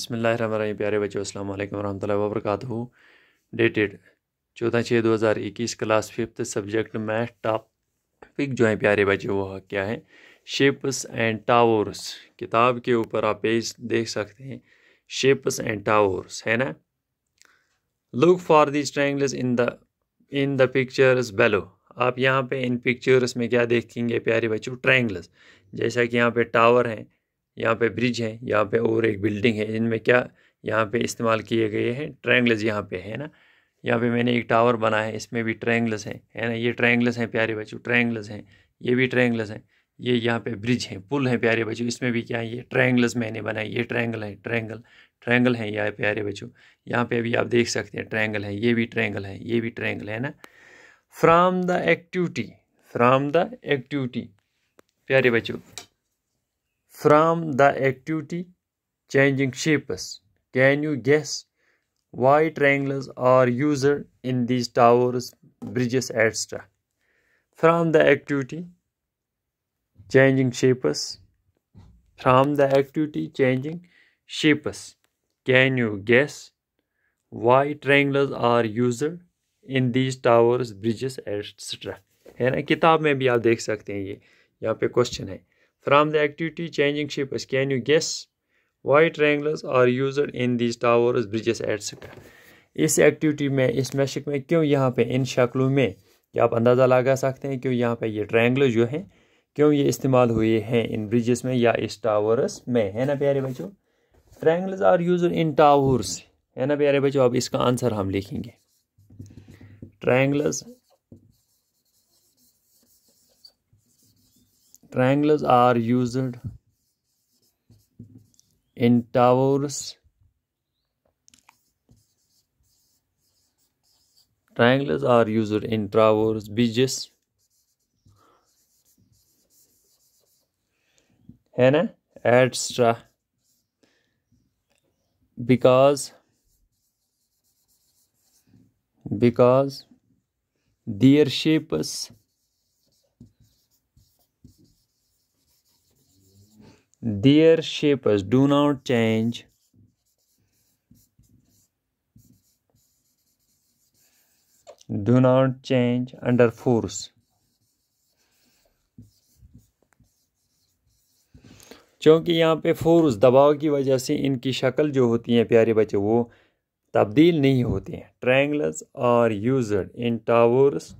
बसमिल प्यारे बच्चों अल्लाम वरम वर्क डेटेड चौदह छः दो हज़ार इक्कीस class fifth subject math topic जो है प्यारे बच्चे वो क्या है शेप्स एंड टावर्स किताब के ऊपर आप पेज देख सकते हैं शेप्स एंड टावर्स है ना look for this triangles in the in the pictures below आप यहाँ पे इन पिक्चर्स में क्या देखेंगे प्यारे बच्चों ट्रैंगल्स जैसा कि यहाँ पे टावर हैं यहाँ पे ब्रिज है यहाँ पे और एक बिल्डिंग है इनमें क्या यहाँ पे इस्तेमाल किए गए हैं ट्रैंगल्स यहाँ पे है ना यहाँ पे मैंने एक टावर बना है इसमें भी ट्रैंगल्स हैं है ना ये ट्रैंगल्स हैं प्यारे बच्चों ट्रैंगल्स हैं ये भी ट्रैंगल्स हैं ये यहाँ पे ब्रिज हैं पुल हैं प्यारे बच्चों इसमें भी क्या है ये ट्रैंगल्स मैंने बनाए ये ट्रैंगल है ट्रैंगल ट्रैंगल हैं यहाँ प्यारे बच्चों यहाँ पे अभी आप देख सकते हैं ट्रैंगल है ये भी ट्रैंगल है ये भी ट्रैंगल है ना from the activity from the activity प्यारे बच्चों from the activity changing shapes. Can you guess why triangles are used in these towers, bridges, etc.? From the activity changing shapes. From the activity changing shapes. Can you guess why triangles are used in these towers bridges etcetera है ना किताब में भी आप देख सकते हैं ये यहाँ पे क्वेश्चन है From the activity changing shapes, can you guess why triangles are used in these towers, bridges etc. इस एक्टिविटी में इस मशक में क्यों यहाँ पे इन शक्लों में क्या आप अंदाज़ा लगा सकते हैं क्यों यहाँ पे ये ट्रायंगल जो हैं क्यों ये इस्तेमाल हुए हैं इन ब्रिजेस में या इस टावर्स में है ना प्यारे बच्चों triangles are use in towers है ना प्यारे बच्चों अब इसका आंसर हम लिखेंगे triangles Triangles are used in towers. Triangles are used in towers, bridges. and extra because because their shapes their shapes do not change do not change under force क्योंकि यहाँ पे फोर्स दबाव की वजह से इनकी शक्ल जो होती है प्यारे बच्चे वो तब्दील नहीं होती हैं triangles are use in towers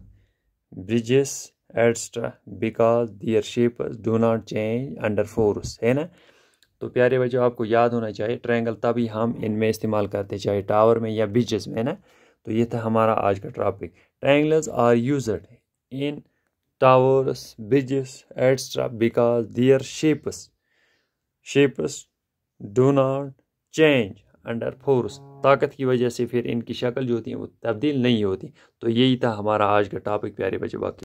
bridges etcetera because their shapes do not change under force है ना तो प्यारे बच्चों आपको याद होना चाहिए ट्रायंगल तभी हम इनमें इस्तेमाल करते चाहे टावर में या ब्रिजेस में ना तो ये था हमारा आज का topic triangles are use in towers bridges etcetera because their shapes shapes do not change under force ताकत की वजह से फिर इनकी शक्ल जो होती है वो तब्दील नहीं होती तो यही था हमारा आज का टॉपिक प्यारे बच्चे बाकी